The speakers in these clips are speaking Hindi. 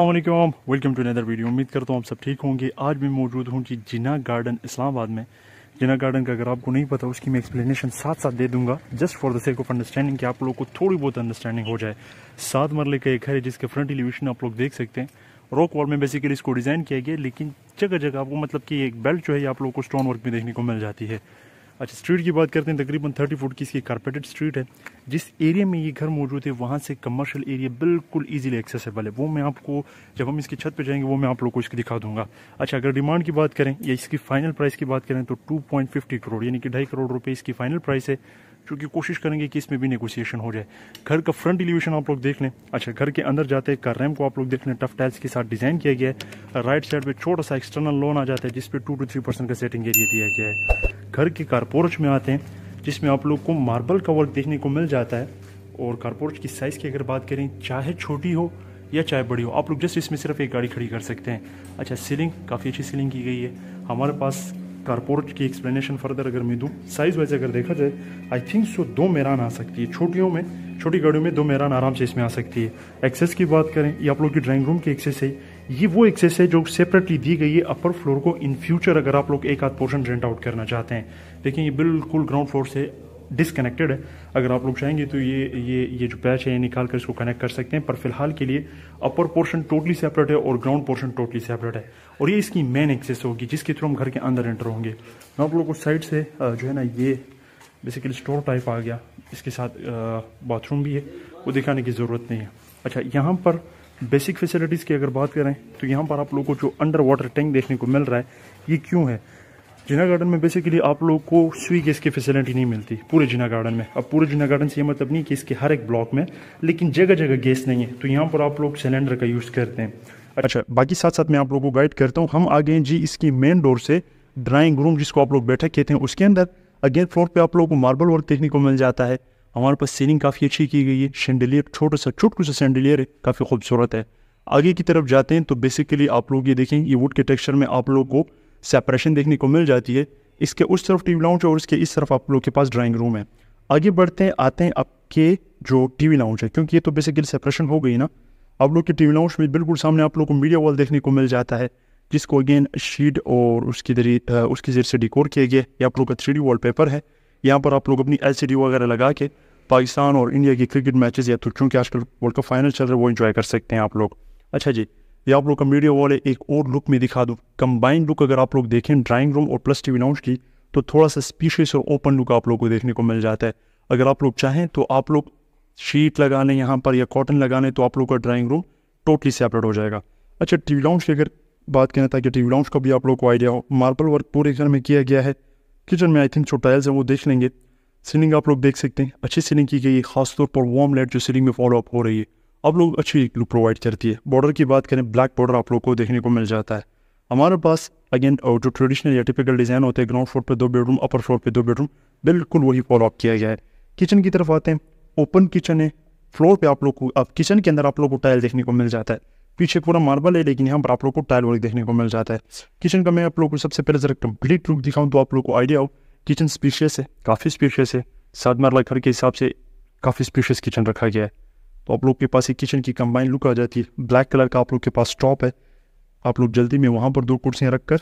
अल्लाम वेलकम टू अनदर वीडियो उम्मीद करता हूँ आप सब ठीक होंगे आज मैं मौजूद हूँ जी जिना गार्डन इस्लामाबाद में जिना गार्डन का अगर आपको नहीं पता उसकी मैं एक्सप्लेनेशन साथ साथ दे दूंगा just for the sake of understanding कि आप लोग को थोड़ी बहुत अंडरस्टैंडिंग हो जाए सात मरले का एक घर है जिसके फ्रंट एलिवेशन आप लोग देख सकते हैं रॉक वॉल में बेसिकली इसको डिज़ाइन किया गया लेकिन जगह जगह आपको मतलब कि एक बेल्ट जो है आप लोग को स्टोन वर्क में देखने को मिल जाती है अच्छा स्ट्रीट की बात करते हैं तकरीबन थर्टी फुट की इसकी कारपेटेड स्ट्रीट है जिस एरिया में ये घर मौजूद है वहाँ से कमर्शियल एरिया बिल्कुल ईजिली एक्सेसिबल है वो मैं आपको जब हम इसकी छत पे जाएंगे वो मैं आप लोग को इसकी दिखा दूंगा अच्छा अगर डिमांड की बात करें या इसकी फाइनल प्राइस की बात करें तो टू करोड़ यानी कि ढाई करोड़ रुपये इसकी फाइनल प्राइस है क्योंकि कोशिश करेंगे कि इसमें भी नेगोशिएशन हो जाए घर का फ्रंट एलिवेशन आप लोग देख लें अच्छा घर के अंदर जाते हैं रैम को आप लोग देख लें टफ टाइल्स के साथ डिज़ाइन किया गया है राइट साइड पर छोटा सा एक्सटर्नल लोन आ जाता है जिसपे टू टू थ्री परसेंट का सेटिंग एरिया दिया गया है घर के कारपोरच में आते हैं जिसमें आप लोग को मार्बल का वर्क देखने को मिल जाता है और कारपोर्च की साइज़ की अगर बात करें चाहे छोटी हो या चाहे बड़ी हो आप लोग जस्ट इसमें सिर्फ एक गाड़ी खड़ी कर सकते हैं अच्छा सीलिंग काफ़ी अच्छी सीलिंग की गई है हमारे पास कारपोरेट की एक्सप्लेनेशन फर्दर अगर मैं दूँ साइज़ वाइज अगर देखा जाए आई थिंक सो दो मेरान आ सकती है छोटियों में छोटी गाड़ियों में दो मेरान आराम से इसमें आ सकती है एक्सेस की बात करें ये आप लोग की ड्राइंग रूम की एक्सेस है ये वो एक्सेस है जो सेपरेटली दी गई है अपर फ्लोर को इन फ्यूचर अगर आप लोग एक आध पोर्शन रेंट आउट करना चाहते हैं लेकिन ये बिल्कुल ग्राउंड फ्लोर से डिसकनेक्टेड है अगर आप लोग चाहेंगे तो ये ये ये जो पैच है ये निकाल कर इसको कनेक्ट कर सकते हैं पर फिलहाल के लिए अपर पोर्शन टोटली सेपरेट है और ग्राउंड पोर्शन टोटली सेपरेट है और ये इसकी मेन एक्सेस होगी जिसके थ्रू हम घर के अंदर एंटर होंगे मैं आप लोग को साइड से जो है ना ये बेसिकली स्टोर टाइप आ गया इसके साथ बाथरूम भी है वो दिखाने की ज़रूरत नहीं है अच्छा यहाँ पर बेसिक फैसिलिटीज़ की अगर बात करें तो यहाँ पर आप लोगों को जो अंडर वाटर टैंक देखने को मिल रहा है ये क्यों है जिना गार्डन में बेसिकली आप लोग को सुई गैस की फैसिलिटी नहीं मिलती पूरे जिना गार्डन में अब पूरे जिना गार्डन से ये मतलब नहीं कि इसके हर एक ब्लॉक में लेकिन जगह जगह गैस नहीं है तो यहाँ पर आप लोग सिलेंडर का यूज़ करते हैं अच्छा बाकी साथ साथ मैं आप लोगों को गाइड करता हूँ हम आ गए जी इसकी मेन डोर से ड्राइंग रूम जिसको आप लोग बैठक कहते हैं उसके अंदर अगेन फ्लोर पर आप लोगों को मार्बल वर्क देखने को मिल जाता है हमारे पास सीलिंग काफ़ी अच्छी की गई है शेंडलियर छोटा सा छोटा सा शेंडलियर है काफ़ी खूबसूरत है आगे की तरफ जाते हैं तो बेसिकली आप लोग ये देखें ये वुड के टेक्सचर में आप लोग को सेपरेशन देखने को मिल जाती है इसके उस तरफ टीवी लाउंज और इसके इस तरफ आप लोग के पास ड्राइंग रूम है आगे बढ़ते हैं आते हैं आपके जो टीवी लाउंज है क्योंकि ये तो बेसिकली सेपरेशन हो गई ना आप लोग के टीवी लाउंज में बिल्कुल सामने आप लोग को मीडिया वॉल देखने को मिल जाता है जिसको अगेन शीट और उसकी जरिए उसके जरिए से डिकोर किया गया ये आप लोग का थ्री वॉलपेपर है यहाँ पर आप लोग अपनी एल वगैरह लगा के पाकिस्तान और इंडिया के क्रिकेट मैचेस या तो चूँकि आजकल वर्ल्ड कप फाइनल चल रहा है वो इन्जॉय कर सकते हैं आप लोग अच्छा जी या आप लोग का मीडिया वाले एक और लुक में दिखा दूँ कंबाइंड लुक अगर आप लोग देखें ड्राइंग रूम और प्लस टीवी लाउंज की तो थोड़ा सा स्पीशियस और ओपन लुक आप लोग को देखने को मिल जाता है अगर आप लोग चाहें तो आप लोग शीट लगा लें यहाँ पर या कॉटन लगा लें तो आप लोग का ड्राइंग रूम टोटली सेपरेट हो जाएगा अच्छा टी वी लाउंज की अगर बात करें ताकि टी वी लाउंज का भी आप लोग को आइडिया हो मार्बल वर्क पूरे घर में किया गया है किचन में आई थिंक जो टाइल्स हैं वो देख लेंगे सीलिंग आप लोग देख सकते हैं अच्छी सीलिंग की गई है खासतौर पर वार्म लाइट जो सीलिंग में फॉलो अप हो रही है आप लोग अच्छी लुक प्रोवाइड करती है बॉर्डर की बात करें ब्लैक बॉर्डर आप लोग को देखने को मिल जाता है हमारे पास अगेन और uh, जो ट्रेडिशनल या टिपिकल डिज़ाइन होते हैं ग्राउंड फ्लोर पे दो बेडरूम अपर फ्लोर पे दो बेडरूम बिल्कुल वही फॉलोअप किया गया है किचन की तरफ आते हैं ओपन किचन है फ्लोर पे आप लोग को अब किचन के अंदर आप लोग को टाइल देखने को मिल जाता है पीछे पूरा मार्बल है लेकिन यहाँ पर आप लोग को टाइल वर्क देखने को मिल जाता है किचन का मैं आप लोग को सबसे पहले जरा कम्प्लीट लुक दिखाऊँ तो आप लोग को आइडिया हो किचन स्पीशियस है काफ़ी स्पीशियस है सात मरला घर के हिसाब से काफ़ी स्पीशियस किचन रखा गया है तो आप लोग के पास एक किचन की कंबाइन लुक आ जाती है ब्लैक कलर का आप लोग के पास टॉप है आप लोग जल्दी में वहाँ पर दो कुर्सियाँ रख कर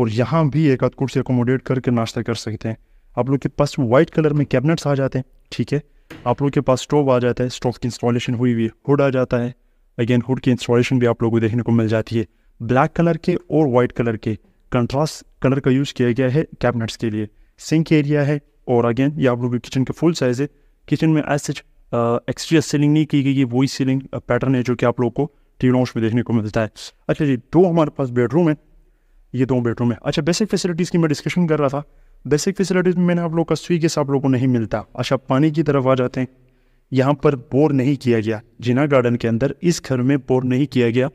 और यहाँ भी एक आध कुर्सी अकोमोडेट करके नाश्ता कर सकते हैं आप लोग के पास वाइट कलर में कैबिनेट्स आ जाते हैं ठीक है आप लोग के पास स्टोव आ जाता है स्टोव की इंस्टॉलेशन हुई हुई है हुड आ जाता है अगेन हुड की इंस्टॉलेशन भी आप लोगों को देखने को मिल जाती है ब्लैक कलर के और वाइट कलर के कंट्रास्ट कलर का यूज़ किया गया है कैबिनेट्स के लिए सिंक एरिया है और अगेन ये आप लोग किचन के फुल साइज़ है किचन में एज सच एक्सट्रिया सीलिंग नहीं की गई ये वही सीलिंग पैटर्न है जो कि आप लोग को टी लॉन्च में देखने को मिलता है अच्छा जी दो हमारे पास बेडरूम है ये दो बेडरूम है अच्छा बेसिक फैसिलिटीज़ की मैं डिस्कशन कर रहा था बेसिक फैसिलिटीज़ में मैंने आप लोग का सुई आप लोग को नहीं मिलता अच्छा पानी की तरफ आ जाते हैं यहाँ पर बोर नहीं किया गया जिना गार्डन के अंदर इस घर में बोर नहीं किया गया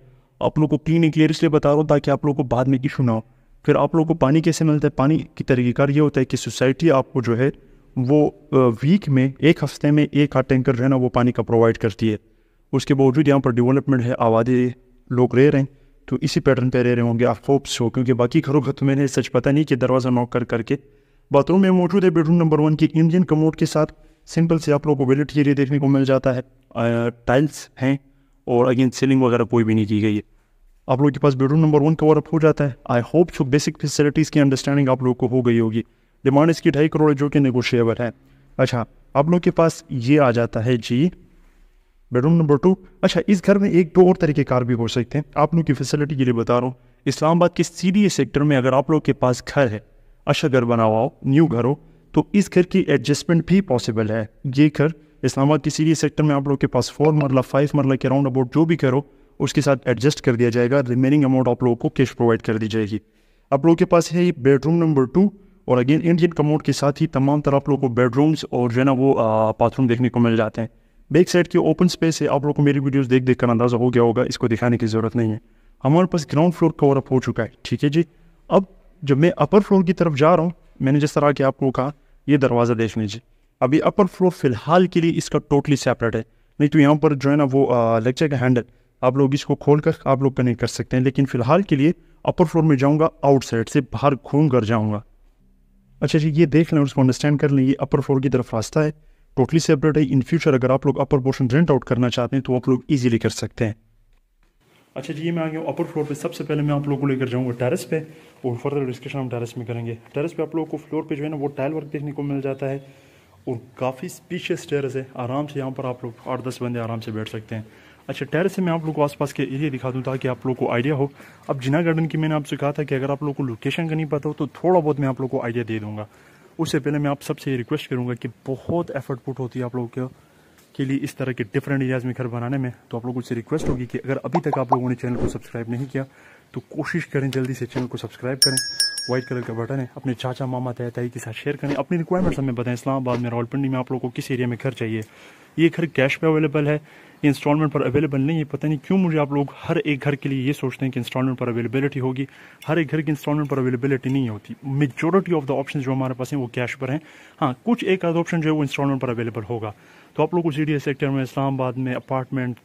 आप लोग को क्लीन क्लियर इसलिए बता रहा हूँ ताकि आप लोग को बाद में इशू ना हो फिर आप लोग को पानी कैसे मिलता है पानी की तरीक़ेकार ये होता है कि सोसाइटी आपको जो है वो वीक में एक हफ्ते में एक आध टैंकर रहना वो पानी का प्रोवाइड करती है उसके बावजूद यहाँ पर डेवलपमेंट है आबादी लोग रह रहे हैं तो इसी पैटर्न पर रह रहे होंगे आप होप हो क्योंकि बाकी घरों का तो मैंने सच पता नहीं कि दरवाज़ा नॉक कर करके बाथरूम में मौजूद है बेडरूम नंबर वन की इंडियन कमोड के साथ सिंपल से आप लोग को वेलेट लिए देखने को मिल जाता है टाइल्स हैं और अगेन सीलिंग वगैरह कोई भी नहीं की गई है आप लोगों के पास bedroom number one cover up हो जाता है I hope so basic facilities की अंडरस्टैंडिंग आप लोग को हो गई होगी डिमांड इसकी ढाई करोड़ जो कि निगोशिएबल है अच्छा आप लोग के पास ये आ जाता है जी बेडरूम नंबर टू अच्छा इस घर में एक दो और तरीके कार भी हो सकते हैं आप लोग की फैसिलिटी के लिए बता रहा हूँ इस्लामाबाद के सी सेक्टर में अगर आप लोग के पास घर है अच्छा घर बना हुआ न्यू घर हो तो इस घर की एडजस्टमेंट भी पॉसिबल है ये घर इस्लामाबाद के सी सेक्टर में आप लोग के पास फोर मरला फाइव मरला के राउंड अबाउट जो भी घर हो उसके साथ एडजस्ट कर दिया जाएगा रिमेनिंग अमाउंट आप लोगों को कैश प्रोवाइड कर दी जाएगी आप लोगों के पास है ये बेडरूम नंबर टू और अगेन इंडियन कमोड के साथ ही तमाम तरह आप लोग को बेडरूम्स और जो है ना वो बाथरूम देखने को मिल जाते हैं बैक साइड की ओपन स्पेस है आप लोग को मेरी वीडियोस देख देख कर अंदाज़ा हो गया होगा इसको दिखाने की ज़रूरत नहीं है हमारे पास ग्राउंड फ्लोर कवर अप हो चुका है ठीक है जी अब जब मैं अपर फ्लोर की तरफ जा रहा हूँ मैंने जिस तरह के आपको कहा ये दरवाज़ा देख लीजिए अभी अपर फ्लोर फिलहाल के लिए इसका टोटली सेपरेट है नहीं तो यहाँ पर जो है ना वो लेक्चर का हैंडल आप लोग इसको खोल कर आप लोग कनेक्ट कर सकते हैं लेकिन फ़िलहाल के लिए अपर फ्लोर में जाऊँगा आउटसाइड से बाहर घूम कर जाऊँगा अच्छा जी ये देख लें उसको अंडरस्टैंड कर लें ये अपर फ्लोर की तरफ रास्ता है टोटली सेपरेट है इन फ्यूचर अगर आप लोग अपर पोर्शन रेंट आउट करना चाहते हैं तो आप लोग ईजिली कर सकते हैं अच्छा जी ये मैं आ गया हूँ अपर फ्लोर पे सबसे पहले मैं आप लोगों को लेकर जाऊँगा टेरेस पे और फर्दर डिस्कशन हम टेरेस में करेंगे टेरेस पे आप लोगों को फ्लोर पे जो है ना वो टाइल वर्क देखने को मिल जाता है और काफ़ी स्पीशियस टेरेस है आराम से यहाँ पर आप लोग आठ दस बंदे आराम से बैठ सकते हैं अच्छा टेरेस से मैं आप लोग को आसपास के एरिया दिखा दूँ ताकि आप लोग को आइडिया हो अब जिना गार्डन की मैंने आपसे कहा था कि अगर आप लोग को लोकेशन का नहीं पता हो तो थोड़ा बहुत मैं आप लोग को आइडिया दे दूँगा उससे पहले मैं आप सबसे ये रिक्वेस्ट करूँगा कि बहुत एफर्ट पुट होती है आप लोगों के के लिए इस तरह के डिफरेंट एरियाज़ में घर बनाने में तो आप लोगों से रिक्वेस्ट होगी कि अगर अभी तक आप लोगों ने चैनल को सब्सक्राइब नहीं किया तो कोशिश करें जल्दी से चैनल को सब्सक्राइब करें व्हाइट कलर का बटन है अपने चाचा मामा तय तय के साथ शेयर करें अपनी रिक्वायरमेंट्स हमें बताएं इस्लामाबाद में रावलपिंडी में आप लोगों को किस एरिया में घर चाहिए ये घर कैश पे अवेलेबल है ये इंस्टॉलमेंट पर अवेलेबल नहीं है पता नहीं क्यों मुझे आप लोग हर एक घर के लिए ये सोचते हैं कि इंस्टॉलमेंट पर अवेलेबिलिटी होगी हर एक घर की इंस्टॉलमेंट पर अवेलेबिलिटी नहीं होती मेजोरिटी ऑफ द ऑप्शन जो हमारे पास हैं वो कैश पर हैं हाँ कुछ एक आध ऑप्शन जो है वो इंस्टॉलमेंट पर अवेलेबल होगा तो आप लोग को जी सेक्टर में इस्लामाबाद में अपार्टमेंट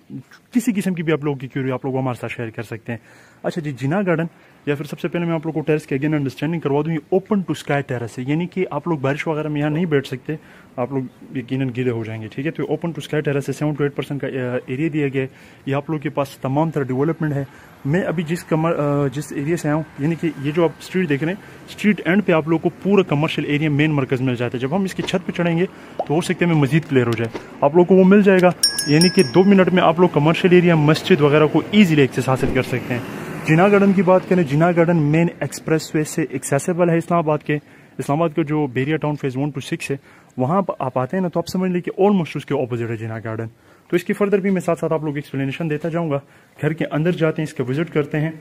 किसी किस्म की भी आप लोगों की क्यूरी आप लोग हमारे साथ शेयर कर सकते हैं अच्छा जी जिना गार्डन या फिर सबसे पहले मैं आप लोग को टेरेस की अगेन अंडरस्टैंडिंग करवा दूँ ये ओपन टू स्काई टेरेस है यानी कि आप लोग बारिश वगैरह में यहाँ नहीं बैठ सकते आप लोग यकीन गीले हो जाएंगे ठीक है तो ओपन टू स्काई टेरेस है सेवन टू एट परसेंट का एरिया दिया गया है ये आप लोग के पास तमाम तरह डेवलपमेंट है मैं अभी जिस कमर जिस एरिया से आया हूँ यानी कि ये जो आप स्ट्रीट देख रहे हैं स्ट्रीट एंड पे आप लोग को पूरा कमर्शियल एरिया मेन मरकज़ मिल जाता है जब हम इसकी छत पर चढ़ेंगे तो हो सकते हैं मैं मजीद क्लियर हो जाए आप लोग को वो मिल जाएगा यानी कि दो मिनट में आप लोग कमर्शियल एरिया मस्जिद वगैरह को ईजिली एक्सेस हासिल कर सकते हैं जिना गार्डन की बात करें Jinnah garden main expressway से एक्सेसिबल है इस्लामाबाद के इस्लामाबाद का जो Bahria Town phase one to six है वहाँ आप आते हैं ना तो आप समझ लीजिए ऑलमोस्ट उसके ऑपोजिट है जिना गार्डन तो इसकी फर्दर भी मैं साथ साथ आप लोग एक्सप्लेनेशन देता जाऊंगा घर के अंदर जाते हैं इसके विजिट करते हैं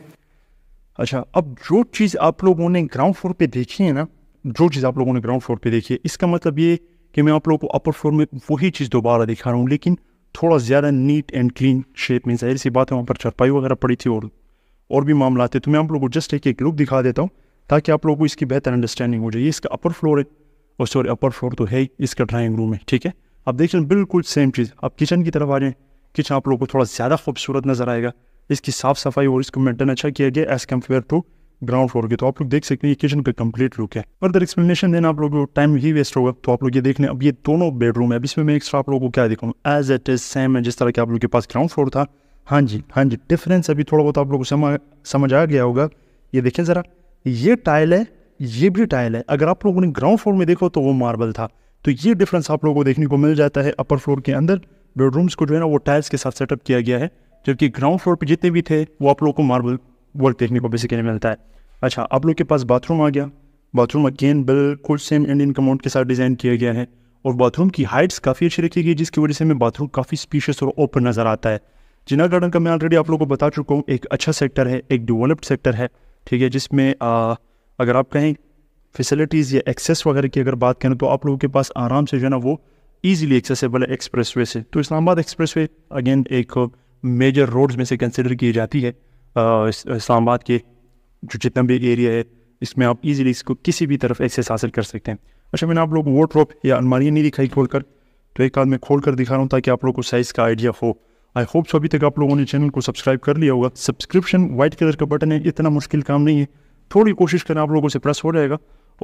अच्छा अब जो चीज़ आप लोगों ने ग्राउंड फ्लोर पे देखी है ना जो चीज़ आप लोगों ने ग्राउंड फ्लोर पे देखी है इसका मतलब ये कि मैं आप लोगों को अपर फ्लोर में वही चीज़ दोबारा दिखा रहा हूँ लेकिन थोड़ा ज़्यादा नीट एंड क्लीन शेप में जाहिर सी बात है वहां पर चरपाई वगैरह पड़ी थी और और भी मामला थे तो मैं आप लोग को जस्ट एक एक रुक दिखा देता हूँ ताकि आप लोग को इसकी बेहतर अंडरस्टैंडिंग हो जाए इसका अपर फ्लोर है और सॉरी अपर फ्लोर तो है ही इसका ड्राइंग रूम है ठीक है आप देख लें बिल्कुल सेम चीज़ आप किचन की तरफ आ जाएँ किचन आप लोगों को थोड़ा ज़्यादा खूबसूरत नज़र आएगा इसकी साफ़ सफाई और इसको मेंटेन अच्छा किया गया as compared to ground floor के तो आप लोग देख सकते हैं ये किचन का कंप्लीट लुक है फर्दर एक्सप्लेनेशन देना आप लोग को टाइम ही वेस्ट होगा तो आप लोग ये देख लें अब ये दोनों बेडरूम है अब इसमें मैं एक्स्ट्रा आप लोगों को क्या दिखाऊँ एज एट इज सेम है जिस तरह के आप लोग के पास ग्राउंड फ्लोर था हाँ जी हाँ जी डिफरेंस अभी थोड़ा बहुत आप लोग को समझ समझ आ गया होगा ये देखें ज़रा ये टाइल है ये भी टाइल है अगर आप लोगों ने ग्राउंड फ्लोर में देखो तो वो मार्बल था तो ये डिफरेंस आप लोगों को देखने को मिल जाता है अपर फ्लोर के अंदर बेडरूम्स को जो है ना वो टाइल्स के साथ सेटअप किया गया है जबकि ग्राउंड फ्लोर पर जितने भी थे वो आप लोग को मार्बल वर्क देखने को बेसिकली मिलता है अच्छा आप लोग के पास बाथरूम आ गया बाथरूम अगेन बिल्कुल सेम इंडियन कमाउंट के साथ डिज़ाइन किया गया है और बाथरूम की हाइट्स काफ़ी अच्छी रखी गई जिसकी वजह से हमें बाथरूम काफ़ी स्पीशियस और ओपन नज़र आता है जिना गार्डन का मैं ऑलरेडी आप लोगों को बता चुका हूँ एक अच्छा सेक्टर है एक डेवलप्ड सेक्टर है ठीक है जिसमें अगर आप कहें फैसिलिटीज़ या एक्सेस वगैरह की अगर बात करें तो आप लोगों के पास आराम से जो है ना वो ईजिली एक्सेबल है एक्सप्रेस वे से तो इस्लामाबाद एक्सप्रेस वे अगेन एक मेजर रोड्स में से कंसिडर की जाती है इस्लामाबाद के जो जितना भी एरिया है इसमें आप इजीली इसको किसी भी तरफ एक्सेस हासिल कर सकते हैं अच्छा मैंने आप लोग वो ट्रॉप या अनमारियाँ नहीं दिखाई खोल कर तो एक आदमी मैं खोल कर दिखा रहा हूँ ताकि आप लोग को साइज़ का आइडिया हो आई होप सो अभी तक आप लोगों ने चैनल को सब्सक्राइब कर लिया होगा सब्सक्रिप्शन व्हाइट कलर का बटन है इतना मुश्किल काम नहीं है थोड़ी कोशिश करें आप लोगों से प्रेस हो जाएगा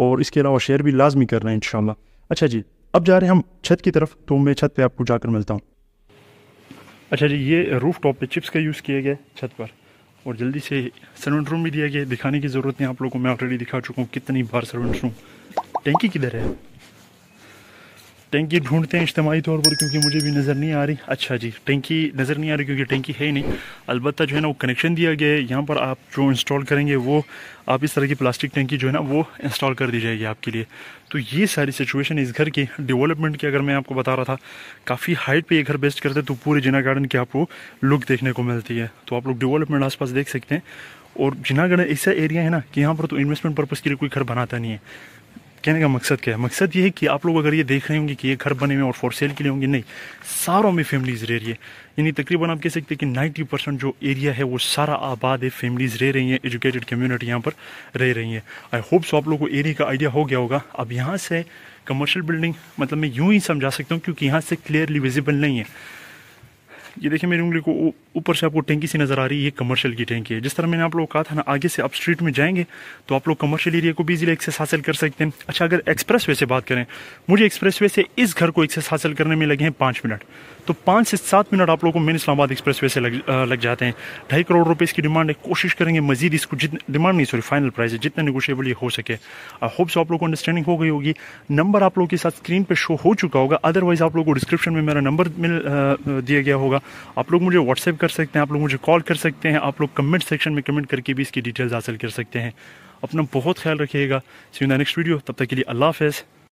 और इसके अलावा शेयर भी लाजमी कर रहे हैं इंशाल्लाह अच्छा जी अब जा रहे हैं हम छत की तरफ तो मैं छत पे आपको जाकर मिलता हूँ अच्छा जी ये रूफ टॉप पे चिप्स का यूज़ किया गया छत पर और जल्दी से सर्वेंट रूम भी दिया गया दिखाने की ज़रूरत नहीं आप लोगों को मैं ऑलरेडी दिखा चुका हूँ कितनी बार सर्वेंट रूम टैंकी किधर है टेंकी ढूंढते हैं इज्तमी तौर पर क्योंकि मुझे भी नज़र नहीं आ रही अच्छा जी टेंकी नज़र नहीं आ रही क्योंकि टेंकी है ही नहीं अलबत्त जो है ना वो कनेक्शन दिया गया है यहाँ पर आप जो इंस्टॉल करेंगे वो आप इस तरह की प्लास्टिक टेंकी जो है ना वो इंस्टॉल कर दी जाएगी आपके लिए तो ये सारी सिचुएशन इस घर की डेवलपमेंट की अगर मैं आपको बता रहा था काफ़ी हाइट पर ये घर बेस्ट करते तो पूरे जिना गार्डन की आपको लुक देखने को मिलती है तो आप लोग डेवलपमेंट पास देख सकते हैं और जिनागढ़ ऐसा एरिया है ना कि यहाँ पर तो इन्वेस्टमेंट पर्पज़ के लिए कोई घर बनाता नहीं है कहने का मकसद क्या है मकसद ये है कि आप लोग अगर ये देख रहे होंगे कि ये घर बने हुए और फॉर सेल के लिए होंगे नहीं सारों में फैमिलीज रह रही है यानी तकरीबन आप कह सकते हैं कि 90 परसेंट जो एरिया है वो सारा आबाद है फैमिलीज रह रही हैं एजुकेटेड कम्युनिटी यहाँ पर रह रही है आई होप सो आप लोग को एरिया का आइडिया हो गया होगा अब यहाँ से कमर्शल बिल्डिंग मतलब मैं यूँ ही समझा सकता हूँ क्योंकि यहाँ से क्लियरली विजिबल नहीं है ये देखिए मेरी उंगली को ऊपर से आपको टैंकी सी नज़र आ रही है ये कमर्शियल की टैंकी है जिस तरह मैंने आप लोग कहा था ना आगे से आप स्ट्रीट में जाएंगे तो आप लोग कमर्शियल एरिया को भी इजीली एक्सेस हासिल कर सकते हैं अच्छा अगर एक्सप्रेस वे से बात करें मुझे एक्सप्रेस वे से इस घर को एक्सेस हासिल करने में लगे हैं पाँच मिनट तो पाँच से सात मिनट आप लोग को मेन इस्लामाबाद एक्सप्रेस वे से लग, लग जाते हैं ढाई करोड़ रुपये इसकी डिमांड है कोशिश करेंगे मजीद इसको जितने डिमांड नहीं सॉरी फाइनल प्राइस है जितना निगोशियबल ये हो सके आई होप सो आप लोग को अंडरस्टैंडिंग हो गई होगी नंबर आप लोग के साथ स्क्रीन पर शो हो चुका होगा अदरवाइज आप लोग को डिस्क्रिप्शन में मेरा नंबर मिल दिया गया होगा आप लोग मुझे व्हाट्सएप कर सकते हैं आप लोग मुझे कॉल कर सकते हैं आप लोग कमेंट सेक्शन में कमेंट करके भी इसकी डिटेल्स हासिल कर सकते हैं अपना बहुत ख्याल रखिएगा सी नेक्स्ट वीडियो तब तक के लिए अल्लाह हाफ़